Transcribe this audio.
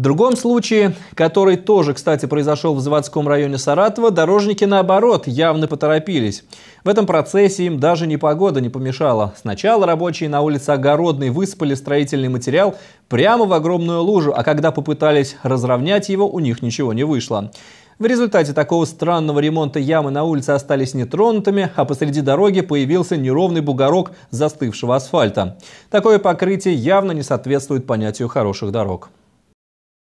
В другом случае, который тоже, кстати, произошел в заводском районе Саратова, дорожники, наоборот, явно поторопились. В этом процессе им даже не погода не помешала. Сначала рабочие на улице Огородной высыпали строительный материал прямо в огромную лужу, а когда попытались разровнять его, у них ничего не вышло. В результате такого странного ремонта ямы на улице остались нетронутыми, а посреди дороги появился неровный бугорок застывшего асфальта. Такое покрытие явно не соответствует понятию хороших дорог.